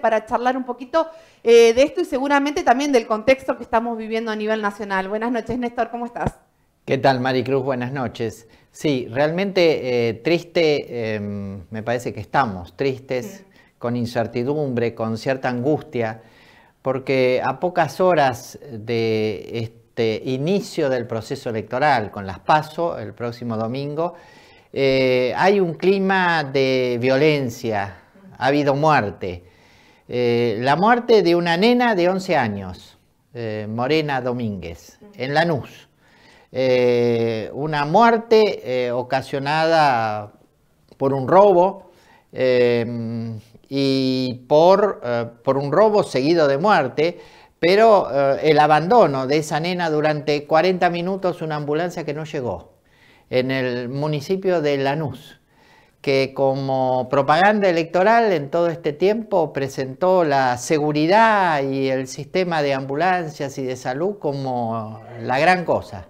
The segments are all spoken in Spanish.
para charlar un poquito eh, de esto y seguramente también del contexto que estamos viviendo a nivel nacional. Buenas noches, Néstor, ¿cómo estás? ¿Qué tal, Maricruz? Buenas noches. Sí, realmente eh, triste, em, me parece que estamos tristes, con incertidumbre, con cierta angustia, porque a pocas horas de este inicio del proceso electoral, con las PASO, el próximo domingo, eh, hay un clima de violencia, ha habido muerte. Eh, la muerte de una nena de 11 años, eh, Morena Domínguez, en Lanús. Eh, una muerte ocasionada por un robo y por, un robo seguido de muerte pero el abandono de esa nena durante 40 minutos, una ambulancia que no llegó en el municipio de Lanús que como propaganda electoral en todo este tiempo presentó la seguridad y el sistema de ambulancias y de salud como la gran cosa.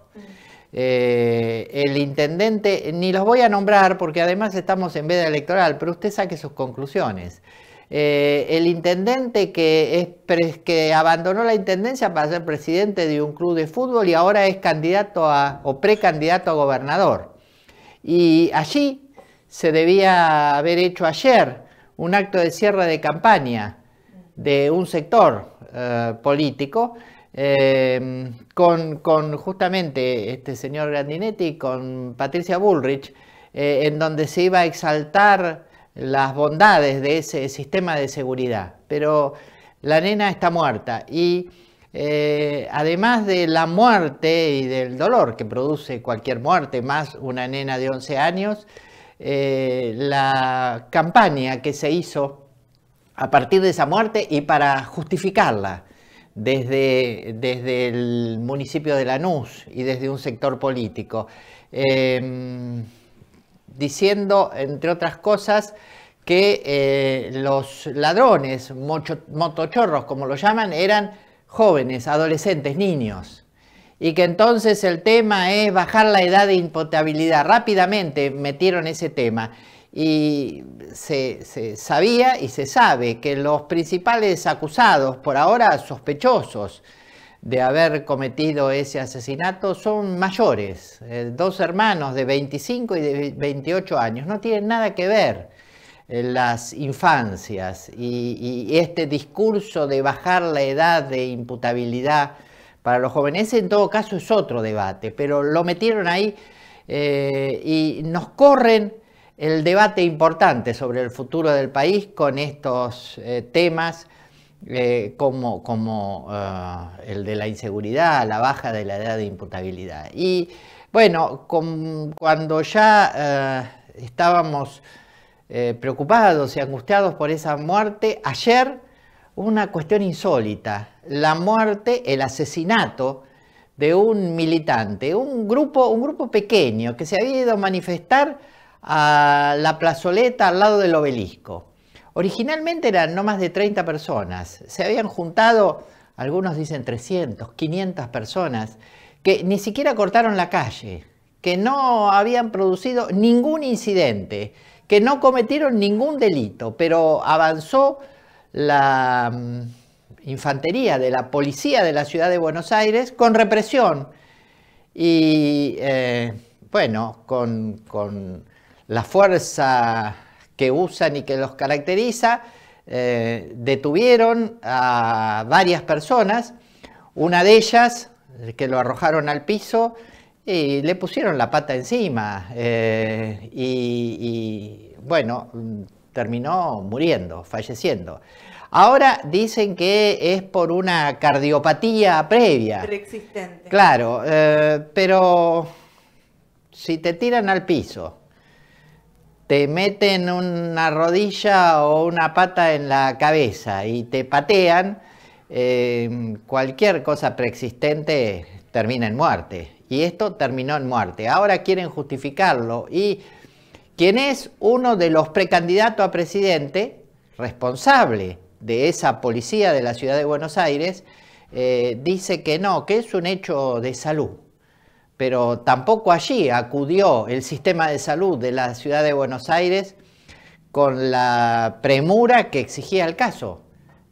Eh, el intendente, ni los voy a nombrar porque además estamos en veda electoral, pero usted saque sus conclusiones. Eh, el intendente que, es, que abandonó la intendencia para ser presidente de un club de fútbol y ahora es candidato o precandidato a gobernador. Y allí se debía haber hecho ayer un acto de cierre de campaña de un sector eh, político eh, con, con, justamente este señor Grandinetti, con Patricia Bullrich, eh, en donde se iba a exaltar las bondades de ese sistema de seguridad. Pero la nena está muerta y además de la muerte y del dolor que produce cualquier muerte, más una nena de 11 años, eh, la campaña que se hizo a partir de esa muerte y para justificarla desde, desde el municipio de Lanús y desde un sector político, em, diciendo, entre otras cosas, que eh, los ladrones, motochorros como lo llaman, eran jóvenes, adolescentes, niños y que entonces el tema es bajar la edad de imputabilidad. Rápidamente metieron ese tema y se, sabía y se sabe que los principales acusados, por ahora sospechosos de haber cometido ese asesinato, son mayores, eh, dos hermanos de 25 y de 28 años, no tienen nada que ver eh, las infancias y este discurso de bajar la edad de imputabilidad para los jóvenes. en todo caso es otro debate, pero lo metieron ahí eh, y nos corren el debate importante sobre el futuro del país con estos eh, temas eh, como, como el de la inseguridad, la baja de la edad de imputabilidad. Y bueno, cuando ya estábamos preocupados y angustiados por esa muerte, ayer una cuestión insólita la muerte, el asesinato de un militante, un grupo, un grupo pequeño que se había ido a manifestar a la plazoleta al lado del obelisco. Originalmente eran no más de 30 personas, se habían juntado, algunos dicen 300, 500 personas, que ni siquiera cortaron la calle, que no habían producido ningún incidente, que no cometieron ningún delito, pero avanzó la, mm, infantería, de la policía de la ciudad de Buenos Aires, con represión y, eh, bueno, con, con, la fuerza que usan y que los caracteriza, eh, detuvieron a varias personas, una de ellas eh, que lo arrojaron al piso y le pusieron la pata encima. y, y bueno, terminó muriendo, falleciendo. Ahora dicen que es por una cardiopatía previa. Preexistente. Claro, eh, pero si te tiran al piso, te meten una rodilla o una pata en la cabeza y te patean, eh, cualquier cosa preexistente termina en muerte. Y esto terminó en muerte. Ahora quieren justificarlo y quien es uno de los precandidatos a presidente responsable de esa policía de la ciudad de Buenos Aires, eh, dice que no, que es un hecho de salud. Pero tampoco allí acudió el sistema de salud de la ciudad de Buenos Aires con la premura que exigía el caso.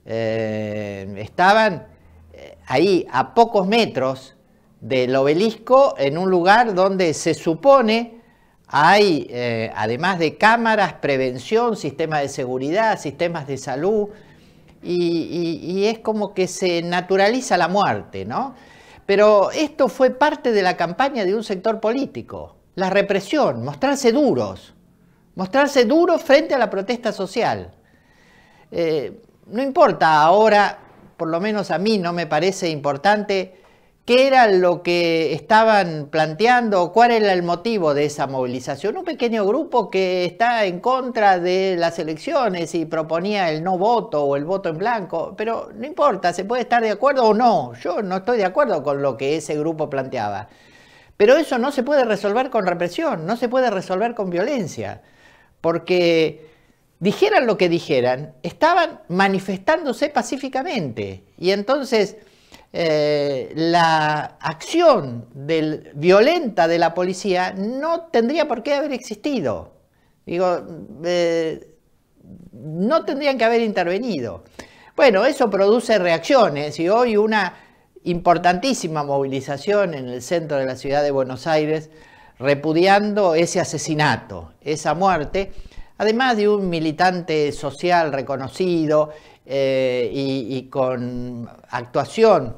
Eh, estaban eh, ahí a pocos metros del obelisco en un lugar donde se supone hay, eh, además de cámaras, prevención, sistemas de seguridad, sistemas de salud, y, es como que se naturaliza la muerte, ¿no? Pero esto fue parte de la campaña de un sector político, la represión, mostrarse duros, mostrarse duros frente a la protesta social. Eh, no importa ahora, por lo menos a mí no me parece importante qué era lo que estaban planteando, cuál era el motivo de esa movilización. Un pequeño grupo que está en contra de las elecciones y proponía el no voto o el voto en blanco, pero no importa, se puede estar de acuerdo o no. Yo no estoy de acuerdo con lo que ese grupo planteaba. Pero eso no se puede resolver con represión, no se puede resolver con violencia, porque dijeran lo que dijeran, estaban manifestándose pacíficamente. Y entonces eh, la acción violenta de la policía no tendría por qué haber existido. Digo, eh, no tendrían que haber intervenido. Bueno, eso produce reacciones y hoy una importantísima movilización en el centro de la ciudad de Buenos Aires repudiando ese asesinato, esa muerte además de un militante social reconocido eh, y, con actuación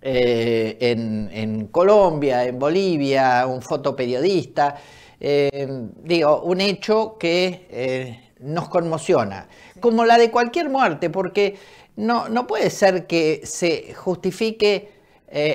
eh, en, Colombia, en Bolivia, un fotoperiodista, eh, digo, un hecho que nos conmociona, como la de cualquier muerte, porque no, puede ser que se justifique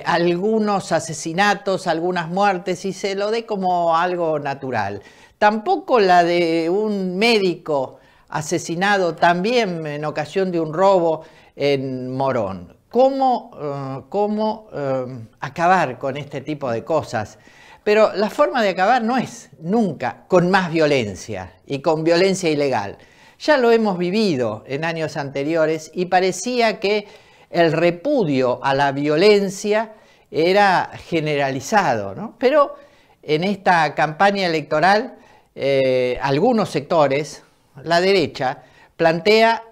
algunos asesinatos, algunas muertes y se lo dé como algo natural. Tampoco la de un médico asesinado también en ocasión de un robo en Morón. ¿Cómo, eh, eh, acabar con este tipo de cosas? Pero la forma de acabar no es nunca con más violencia y con violencia ilegal. Ya lo hemos vivido en años anteriores y parecía que el repudio a la violencia era generalizado, Pero en esta campaña electoral eh, algunos sectores, la derecha, plantea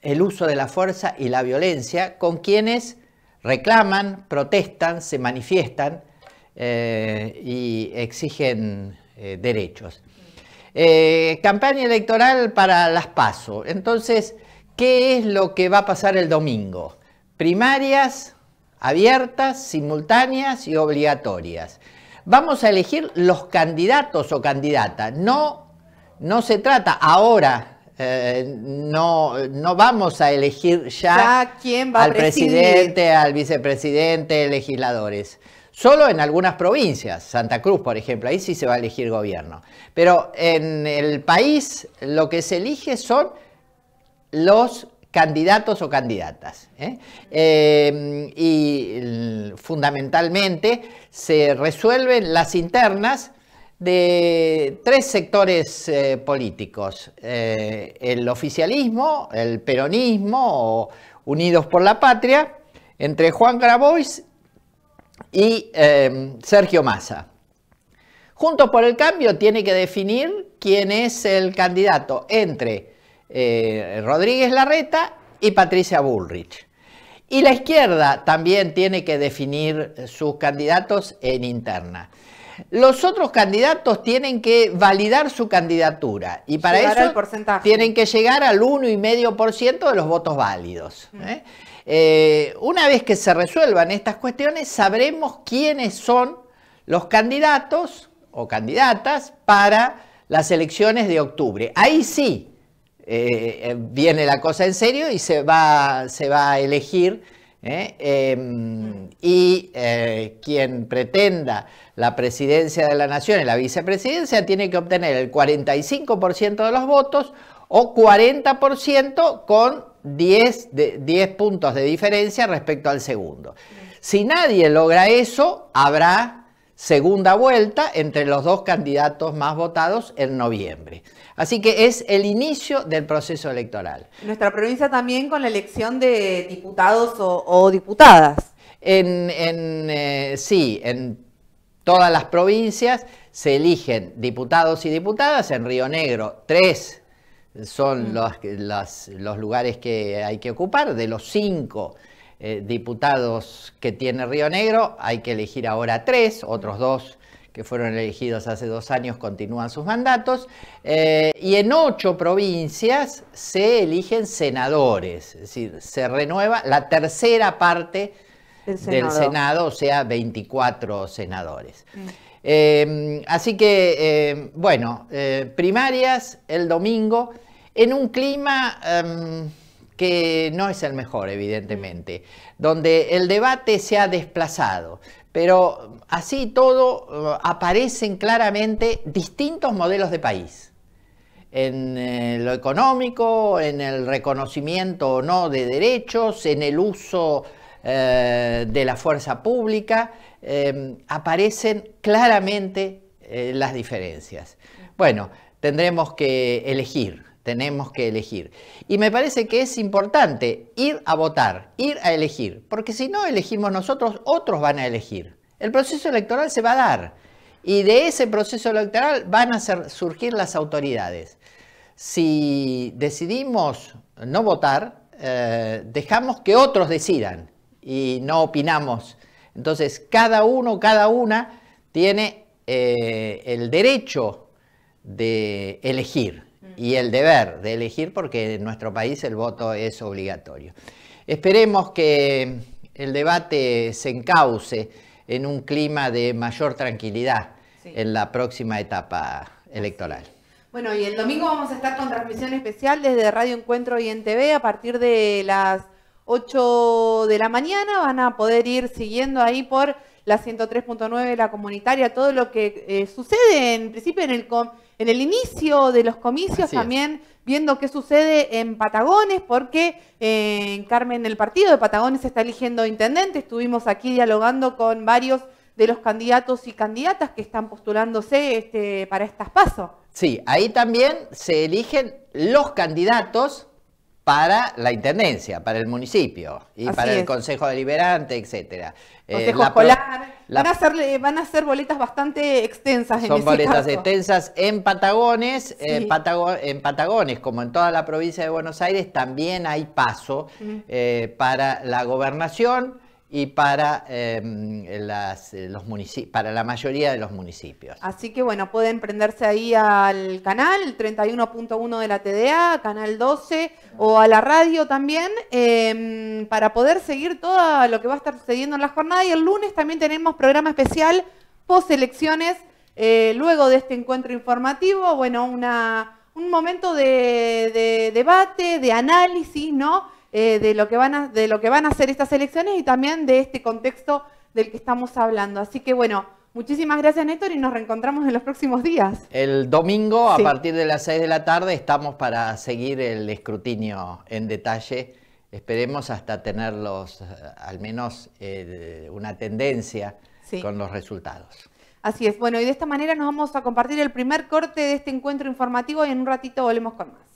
el uso de la fuerza y la violencia con quienes reclaman, protestan, se manifiestan eh, y exigen eh, derechos. campaña electoral para las PASO. Entonces, ¿qué es lo que va a pasar el domingo? Primarias abiertas, simultáneas y obligatorias vamos a elegir los candidatos o candidatas. No, no se trata ahora, eh, no, no vamos a elegir ya, al presidente, al vicepresidente, legisladores. Solo en algunas provincias, Santa Cruz, por ejemplo, ahí sí se va a elegir gobierno. Pero en el país lo que se elige son los candidatos o candidatas. ¿eh? Em, y fundamentalmente se resuelven las internas de tres sectores eh, políticos, eh, el oficialismo, el peronismo o Unidos por la Patria, entre Juan Grabois y em, Sergio Massa. Juntos por el Cambio tiene que definir quién es el candidato entre eh, Rodríguez Larreta y Patricia Bullrich. Y la izquierda también tiene que definir sus candidatos en interna. Los otros candidatos tienen que validar su candidatura y para eso tienen que llegar al 1,5% de los votos válidos. Mm. ¿eh? Eh, una vez que se resuelvan estas cuestiones, sabremos quiénes son los candidatos o candidatas para las elecciones de octubre. Ahí sí, eh, eh, viene la cosa en serio y se va, se va a elegir. ¿eh? Em, y quien pretenda la presidencia de la nación y la vicepresidencia tiene que obtener el 45% de los votos o 40% con 10, 10 puntos de diferencia respecto al segundo. Si nadie logra eso, habrá segunda vuelta entre los dos candidatos más votados en noviembre. Así que es el inicio del proceso electoral. Nuestra provincia también con la elección de diputados o, diputadas. En, eh, sí, en todas las provincias se eligen diputados y diputadas. En Río Negro, tres son mm. los lugares que hay que ocupar de los cinco eh, diputados que tiene Río Negro, hay que elegir ahora tres, otros dos que fueron elegidos hace dos años continúan sus mandatos, eh, y en ocho provincias se eligen senadores, es decir, se renueva la tercera parte del Senado, o sea, 24 senadores. Mm. Eh, así que, bueno, primarias el domingo, en un clima... Em, que no es el mejor, evidentemente, donde el debate se ha desplazado. Pero así todo eh, aparecen claramente distintos modelos de país. En eh, lo económico, en el reconocimiento o no de derechos, en el uso eh, de la fuerza pública, em, aparecen claramente las diferencias. Bueno, tendremos que elegir tenemos que elegir. Y me parece que es importante ir a votar, ir a elegir, porque si no elegimos nosotros, otros van a elegir. El proceso electoral se va a dar y de ese proceso electoral van a ser, surgir las autoridades. Si decidimos no votar, eh, dejamos que otros decidan y no opinamos. Entonces, cada uno, cada una tiene eh, el derecho de elegir y el deber de elegir porque en nuestro país el voto es obligatorio. Esperemos que el debate se encauce en un clima de mayor tranquilidad en la próxima etapa electoral. Bueno, y el domingo vamos a estar con transmisión especial desde Radio Encuentro y en TV a partir de las 8 de la mañana. Van a poder ir siguiendo ahí por la 103.9, la comunitaria, todo lo que eh, sucede en principio en el... Com en el inicio de los comicios también viendo qué sucede en Patagones, porque eh, en Carmen, el partido de Patagones está eligiendo intendente, estuvimos aquí dialogando con varios de los candidatos y candidatas que están postulándose este, para estas pasos. Sí, ahí también se eligen los candidatos para la intendencia, para el municipio y para el consejo deliberante, etcétera. Eh, consejo escolar. van, a ser, van a boletas bastante extensas. En son boletas extensas en Patagones, en eh, en Patagones, como en toda la provincia de Buenos Aires, también hay paso eh, para la gobernación y para, em, eh, para la mayoría de los municipios. Así que bueno, pueden prenderse ahí al canal 31.1 de la TDA, canal 12 o a la radio también em, para poder seguir todo lo que va a estar sucediendo en la jornada y el lunes también tenemos programa especial post elecciones. Eh, luego de este encuentro informativo, bueno, una, un momento de debate, de análisis, ¿no? Eh, de, lo que van a, de lo que van a ser estas elecciones y también de este contexto del que estamos hablando. Así que bueno, muchísimas gracias Néstor y nos reencontramos en los próximos días. El domingo a partir de las 6 de la tarde estamos para seguir el escrutinio en detalle. Esperemos hasta tenerlos eh, al menos eh, una tendencia con los resultados. Así es. Bueno, y de esta manera nos vamos a compartir el primer corte de este encuentro informativo y en un ratito volvemos con más.